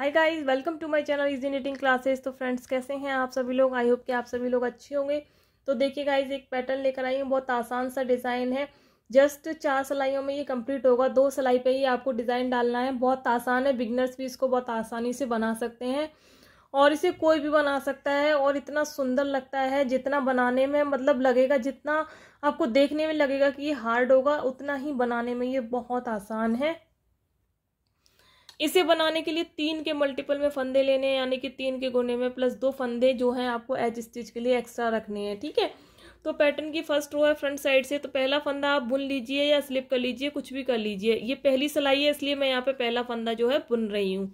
hi guys welcome to my channel easy knitting classes तो friends कैसे हैं आप सभी लोग आई होप कि आप सभी लोग अच्छे होंगे तो देखिए गाइस एक पैटर्न लेकर आई हूँ बहुत आसान सा डिज़ाइन है जस्ट चार सिलाइयों में ये कंप्लीट होगा दो सिलाई पे ही आपको डिज़ाइन डालना है बहुत आसान है बिगनर्स भी इसको बहुत आसानी से बना सकते हैं और इसे कोई भी बना सकता है और इतना सुंदर लगता है जितना बनाने में मतलब लगेगा जितना आपको देखने में लगेगा कि ये हार्ड होगा उतना ही बनाने में ये बहुत आसान है इसे बनाने के लिए तीन के मल्टीपल में फंदे लेने हैं यानी कि तीन के गुने में प्लस दो फंदे जो हैं आपको एज स्टिच के लिए एक्स्ट्रा रखने हैं ठीक है तो पैटर्न की फर्स्ट रो है फ्रंट साइड से तो पहला फंदा आप बुन लीजिए या स्लिप कर लीजिए कुछ भी कर लीजिए ये पहली सिलाई है इसलिए मैं यहाँ पे पहला फंदा जो है बुन रही हूँ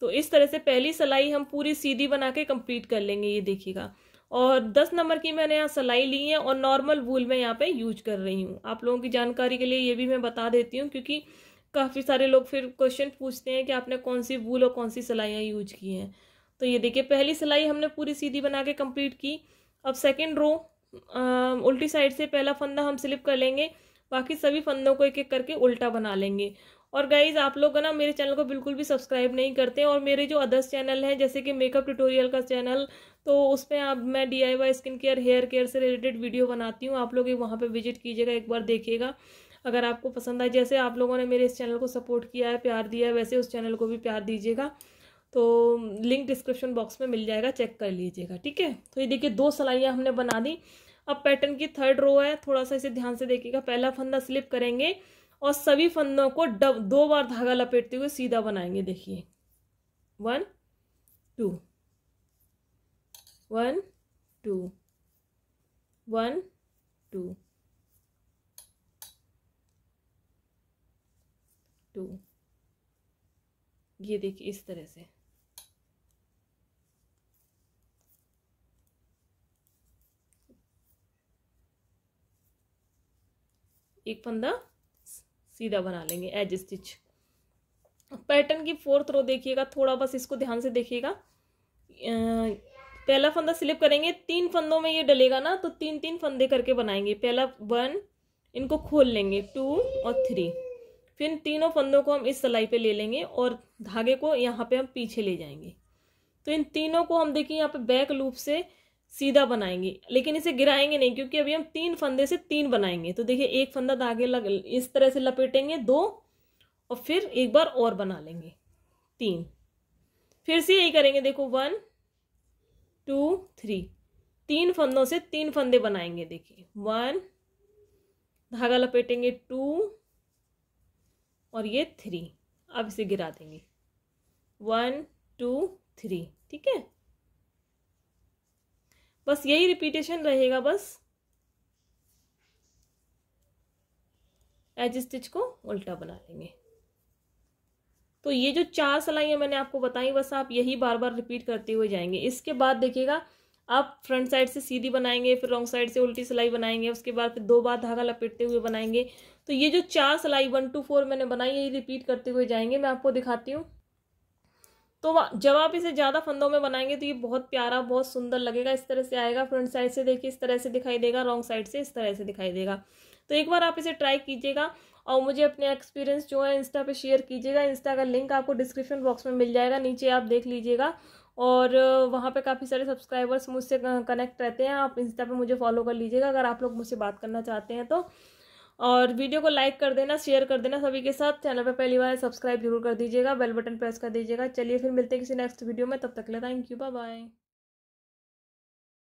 तो इस तरह से पहली सिलाई हम पूरी सीधी बना के कम्प्लीट कर लेंगे ये देखिएगा और दस नंबर की मैंने यहाँ सिलाई ली है और नॉर्मल वूल मैं यहाँ पे यूज कर रही हूँ आप लोगों की जानकारी के लिए ये भी मैं बता देती हूँ क्योंकि काफ़ी सारे लोग फिर क्वेश्चन पूछते हैं कि आपने कौन सी वूल और कौन सी सिलाइयाँ यूज की हैं तो ये देखिए पहली सिलाई हमने पूरी सीधी बना के कम्प्लीट की अब सेकेंड रो उल्टी साइड से पहला फंदा हम स्लिप कर लेंगे बाकी सभी फंदों को एक एक करके उल्टा बना लेंगे और गाइज आप लोग ना मेरे चैनल को बिल्कुल भी सब्सक्राइब नहीं करते और मेरे जो अदर्स चैनल हैं जैसे कि मेकअप ट्यूटोरियल का चैनल तो उस पर आप मैं the skin care hair care से रिलेटेड वीडियो बनाती हूँ आप लोग वहाँ पर विजिट कीजिएगा एक बार देखिएगा अगर आपको पसंद आए जैसे आप लोगों ने मेरे इस चैनल को सपोर्ट किया है प्यार दिया है वैसे उस चैनल को भी प्यार दीजिएगा तो लिंक डिस्क्रिप्शन बॉक्स में मिल जाएगा चेक कर लीजिएगा ठीक है तो ये देखिए दो सलाइयाँ हमने बना दी अब पैटर्न की थर्ड रो है थोड़ा सा इसे ध्यान से देखिएगा पहला फंदा स्लिप करेंगे और सभी फंदों को डब दो बार धागा लपेटते हुए सीधा बनाएंगे देखिए one two one two one two two ये देखिए इस तरह से एक फंदा सीधा बना लेंगे एज स्टिच पैटर्न की फोर्थ रो देखिएगा थोड़ा बस इसको ध्यान से देखिएगा पहला फंदा स्लिप करेंगे तीन फंदों में ये डलेगा ना तो तीन तीन फंदे करके बनाएंगे पहला वन इनको खोल लेंगे टू और थ्री फिर तीनों फंदों को हम इस सिलाई पे ले लेंगे और धागे को यहाँ पे हम पीछे ले जाएंगे तो इन तीनों को हम देखिए यहाँ पे बैक लूप से सीधा बनाएंगे लेकिन इसे गिराएंगे नहीं क्योंकि अभी हम तीन फंदे से तीन बनाएंगे तो देखिए एक फंदा धागे लग इस तरह से लपेटेंगे दो और फिर एक बार और बना लेंगे तीन फिर से यही करेंगे देखो वन टू थ्री तीन फंदों से तीन फंदे बनाएंगे देखिए वन धागा लपेटेंगे टू और ये थ्री अब इसे गिरा देंगे वन टू थ्री ठीक है बस यही रिपीटेशन रहेगा बस एज स्टिच को उल्टा बना लेंगे तो ये जो चार सलाइयाँ मैंने आपको बताई बस आप यही बार बार रिपीट करते हुए जाएंगे इसके बाद देखिएगा आप फ्रंट साइड से सीधी बनाएंगे फिर रॉन्ग साइड से उल्टी सिलाई बनाएंगे उसके बाद फिर दो बार धागा लपेटते हुए बनाएंगे तो ये जो चार सिलाई वन टू फोर मैंने बनाई यही रिपीट करते हुए जाएंगे मैं आपको दिखाती हूँ तो जब आप इसे ज़्यादा फंदों में बनाएंगे तो ये बहुत प्यारा बहुत सुंदर लगेगा इस तरह से आएगा फ्रंट साइड से देखिए इस तरह से दिखाई देगा रॉन्ग साइड से इस तरह से दिखाई देगा तो एक बार आप इसे ट्राई कीजिएगा और मुझे अपने एक्सपीरियंस जो है इंस्टा पे शेयर कीजिएगा इंस्टा का लिंक आपको डिस्क्रिप्शन बॉक्स में मिल जाएगा नीचे आप देख लीजिएगा और वहाँ पे काफ़ी सारे सब्सक्राइबर्स मुझसे कनेक्ट रहते हैं आप इंस्टा पे मुझे फॉलो कर लीजिएगा अगर आप लोग मुझसे बात करना चाहते हैं तो और वीडियो को लाइक कर देना शेयर कर देना सभी के साथ चैनल पर पहली बार सब्सक्राइब जरूर कर दीजिएगा बेल बटन प्रेस कर दीजिएगा चलिए फिर मिलते हैं किसी नेक्स्ट वीडियो में तब तक ले थैंक यू बाय बाय